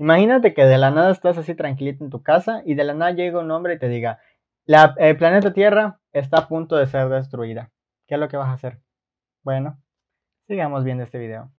Imagínate que de la nada estás así tranquilito en tu casa y de la nada llega un hombre y te diga, la, el planeta Tierra está a punto de ser destruida. ¿Qué es lo que vas a hacer? Bueno, sigamos viendo este video.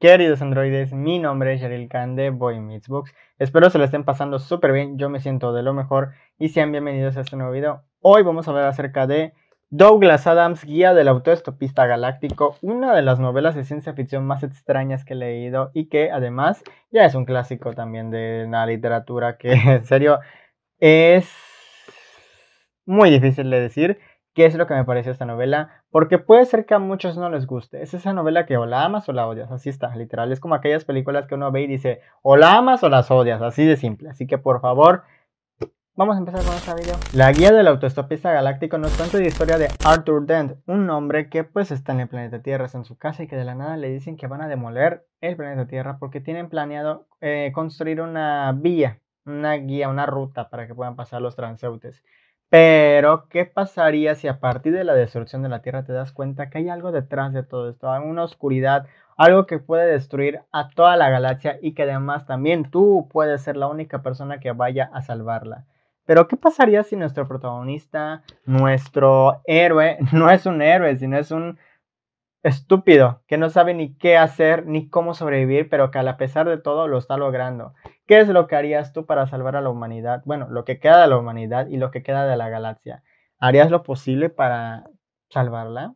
Queridos androides, mi nombre es Yaril Khan de Boy Meets Books. Espero se lo estén pasando súper bien, yo me siento de lo mejor y sean bienvenidos a este nuevo video. Hoy vamos a hablar acerca de Douglas Adams, Guía del Autoestopista Galáctico, una de las novelas de ciencia ficción más extrañas que he leído y que además ya es un clásico también de la literatura que en serio es muy difícil de decir qué es lo que me pareció esta novela. Porque puede ser que a muchos no les guste. Es esa novela que o la amas o la odias. Así está, literal. Es como aquellas películas que uno ve y dice, o la amas o las odias. Así de simple. Así que por favor, Vamos a empezar con este video. La guía del autoestopista galáctico nos cuenta la historia de Arthur Dent, un hombre que pues está en el planeta Tierra, está en su casa y que de la nada le dicen que van a demoler el planeta Tierra porque tienen planeado eh, construir una vía, una guía, una ruta para que puedan pasar los transeúntes. Pero, ¿qué pasaría si a partir de la destrucción de la Tierra te das cuenta que hay algo detrás de todo esto? Hay una oscuridad, algo que puede destruir a toda la galaxia y que además también tú puedes ser la única persona que vaya a salvarla. Pero, ¿qué pasaría si nuestro protagonista, nuestro héroe, no es un héroe, sino es un estúpido que no sabe ni qué hacer ni cómo sobrevivir, pero que a pesar de todo lo está logrando. ¿Qué es lo que harías tú para salvar a la humanidad? Bueno, lo que queda de la humanidad y lo que queda de la galaxia. ¿Harías lo posible para salvarla?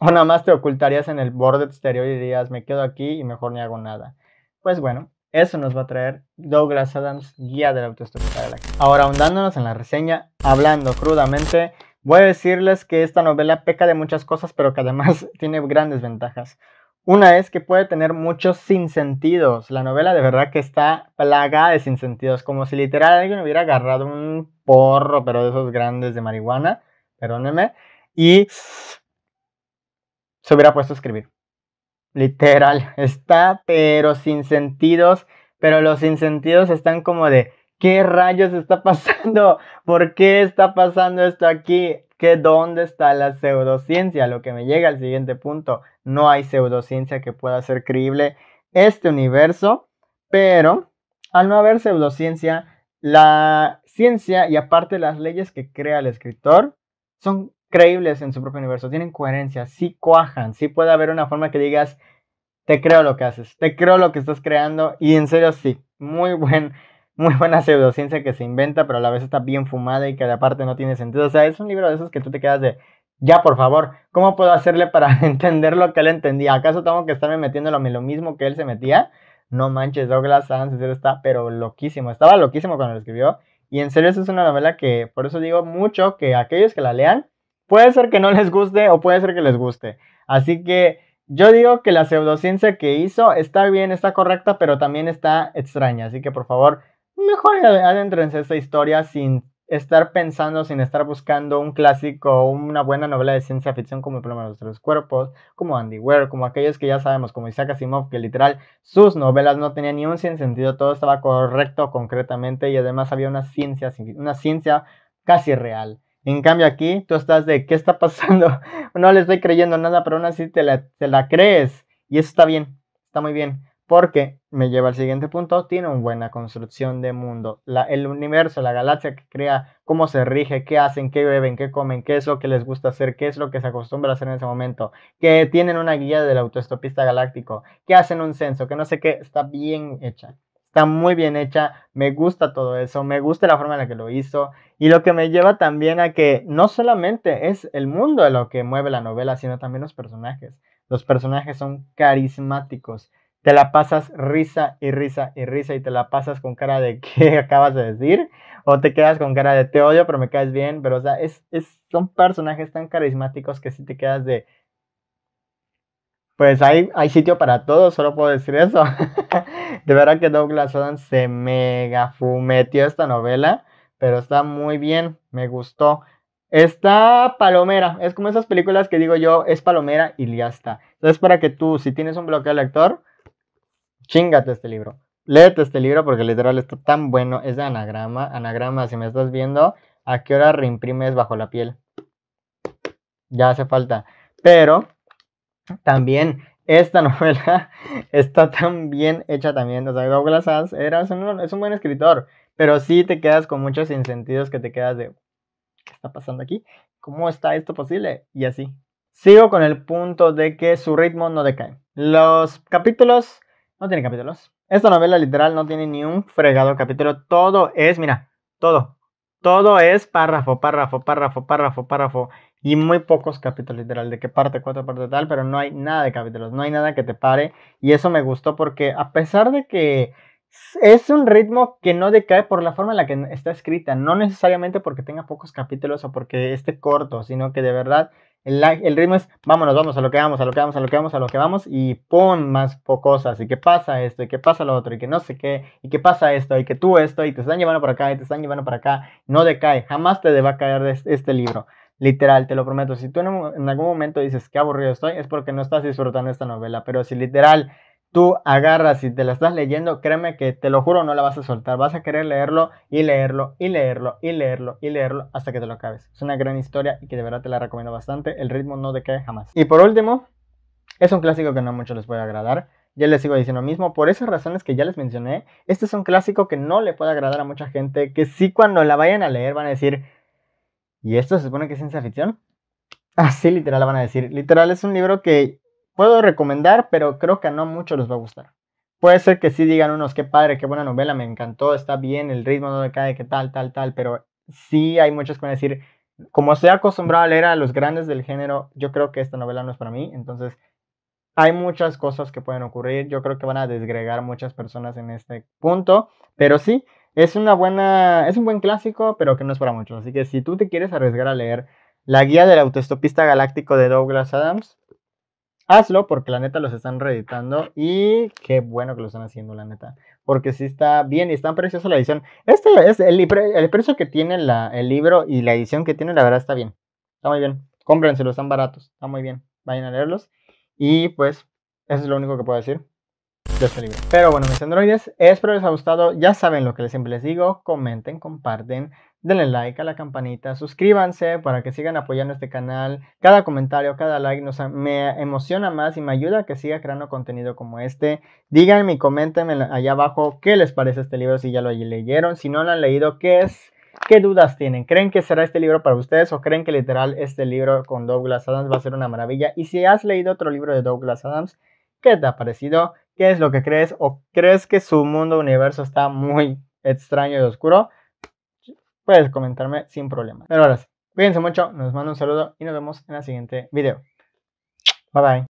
¿O nada más te ocultarías en el borde exterior y dirías, me quedo aquí y mejor ni hago nada? Pues bueno, eso nos va a traer Douglas Adams, guía de la galaxia. Ahora, ahondándonos en la reseña, hablando crudamente, Voy a decirles que esta novela peca de muchas cosas, pero que además tiene grandes ventajas. Una es que puede tener muchos sinsentidos. La novela de verdad que está plagada de sinsentidos, como si literal alguien hubiera agarrado un porro, pero de esos grandes de marihuana, Perdóneme. y se hubiera puesto a escribir. Literal, está, pero sin sentidos, pero los sinsentidos están como de ¿Qué rayos está pasando? ¿Por qué está pasando esto aquí? ¿Qué, ¿Dónde está la pseudociencia? Lo que me llega al siguiente punto. No hay pseudociencia que pueda ser creíble este universo, pero al no haber pseudociencia, la ciencia y aparte las leyes que crea el escritor son creíbles en su propio universo, tienen coherencia, sí cuajan, sí puede haber una forma que digas, te creo lo que haces, te creo lo que estás creando y en serio sí, muy buen muy buena pseudociencia que se inventa, pero a la vez está bien fumada y que de aparte no tiene sentido. O sea, es un libro de esos que tú te quedas de, ya por favor, ¿cómo puedo hacerle para entender lo que él entendía? ¿Acaso tengo que estarme metiéndolo en lo mismo que él se metía? No manches, Douglas Adams está pero loquísimo, estaba loquísimo cuando lo escribió. Y en serio, eso es una novela que, por eso digo mucho, que aquellos que la lean, puede ser que no les guste o puede ser que les guste. Así que yo digo que la pseudociencia que hizo está bien, está correcta, pero también está extraña. Así que por favor, mejor adéntrense esta historia sin estar pensando, sin estar buscando un clásico una buena novela de ciencia ficción como El problema de los tres cuerpos, como Andy Weir, como aquellos que ya sabemos, como Isaac Asimov, que literal sus novelas no tenían ni un sin sentido, todo estaba correcto concretamente y además había una ciencia, una ciencia casi real. En cambio aquí tú estás de ¿qué está pasando? No le estoy creyendo nada, pero aún así te la crees. Y eso está bien, está muy bien. Porque me lleva al siguiente punto, tiene una buena construcción de mundo. el universo, la galaxia que crea, cómo se rige, qué hacen, qué beben, qué comen, qué es lo que les gusta hacer, qué es lo que se acostumbra a hacer en ese momento, que tienen una guía del autoestopista galáctico, que hacen un censo, que no sé qué, está bien hecha. Está muy bien hecha, me gusta todo eso, me gusta la forma en la que lo hizo y lo que me lleva también a que no solamente es el mundo lo que mueve la novela, sino también los personajes. Los personajes son carismáticos te la pasas risa y risa y risa y te la pasas con cara de qué acabas de decir o te quedas con cara de te odio pero me caes bien, pero o sea, es, es, son personajes tan carismáticos que si te quedas de... Pues hay, hay sitio para todo, solo puedo decir eso. de verdad que Douglas Adams se mega fumetió esta novela, pero está muy bien, me gustó. Está palomera, es como esas películas que digo yo, es palomera y ya está. Entonces, para que tú, si tienes un bloqueo de lector, chingate este libro. Léete este libro porque literal está tan bueno. Es de anagrama. Anagrama, si me estás viendo, ¿a qué hora reimprimes bajo la piel? Ya hace falta. Pero también esta novela está tan bien hecha también. O sea, Douglas Sanz era, es un buen escritor, pero sí te quedas con muchos insentidos que te quedas de, ¿qué está pasando aquí? ¿Cómo está esto posible? Y así. Sigo con el punto de que su ritmo no decae. Los capítulos no tiene capítulos. Esta novela literal no tiene ni un fregado capítulo. Todo es, mira, todo. Todo es párrafo, párrafo, párrafo, párrafo, párrafo. Y muy pocos capítulos literal, de que parte cuatro, parte tal, pero no hay nada de capítulos, no hay nada que te pare. Y eso me gustó porque a pesar de que es un ritmo que no decae por la forma en la que está escrita, no necesariamente porque tenga pocos capítulos o porque esté corto, sino que de verdad el, ritmo es vámonos, vamos a lo que vamos, a lo que vamos, a lo que vamos, a lo que vamos y pon más cosas y que pasa esto y que pasa lo otro y que no sé qué y que pasa esto y que tú esto y te están llevando para acá y te están llevando para acá. No decae, jamás te va a caer este libro. Literal, te lo prometo. Si tú en, algún momento dices que aburrido estoy, es porque no estás disfrutando esta novela. Pero si literal tú agarras y te la estás leyendo, créeme que te lo juro, no la vas a soltar. Vas a querer leerlo y leerlo y leerlo y leerlo y leerlo hasta que te lo acabes. Es una gran historia y que de verdad te la recomiendo bastante. El ritmo no decae jamás. Y por último, es un clásico que no mucho les puede agradar. Ya les sigo diciendo lo mismo, por esas razones que ya les mencioné, este es un clásico que no le puede agradar a mucha gente, que sí cuando la vayan a leer van a decir, ¿y esto se supone que es ciencia ficción? Así literal la van a decir. Literal es un libro que puedo recomendar, pero creo que no mucho les va a gustar. Puede ser que sí digan unos, qué padre, qué buena novela, me encantó, está bien, el ritmo no decae, cae, qué tal, tal, tal, pero sí hay muchos que van a decir, como estoy acostumbrado a leer a los grandes del género, yo creo que esta novela no es para mí, entonces hay muchas cosas que pueden ocurrir, yo creo que van a desgregar muchas personas en este punto, pero sí, es una buena, es un buen clásico, pero que no es para muchos, así que si tú te quieres arriesgar a leer La guía del autoestopista galáctico de Douglas Adams, hazlo porque la neta los están reeditando y qué bueno que lo están haciendo, la neta. Porque sí está bien y está preciosa la edición. Este es el, el precio que tiene el libro y la edición que tiene, la verdad está bien. Está muy bien. Cómprenselo, están baratos. Está muy bien. Vayan a leerlos. Y pues, eso es lo único que puedo decir este Pero bueno, mis androides, espero les haya gustado. Ya saben lo que siempre les digo. Comenten, comparten, denle like a la campanita, suscríbanse para que sigan apoyando este canal. Cada comentario, cada like nos, me emociona más y me ayuda a que siga creando contenido como este. Díganme y comentenme allá abajo qué les parece este libro, si ya lo leyeron, si no lo han leído, qué es. ¿Qué dudas tienen? ¿Creen que será este libro para ustedes o creen que literal este libro con Douglas Adams va a ser una maravilla? Y si has leído otro libro de Douglas Adams, ¿qué te ha parecido? es lo que crees o crees que su mundo universo está muy extraño y oscuro, puedes comentarme sin problema. Pero ahora cuídense mucho, nos mando un saludo y nos vemos en el siguiente video. Bye bye.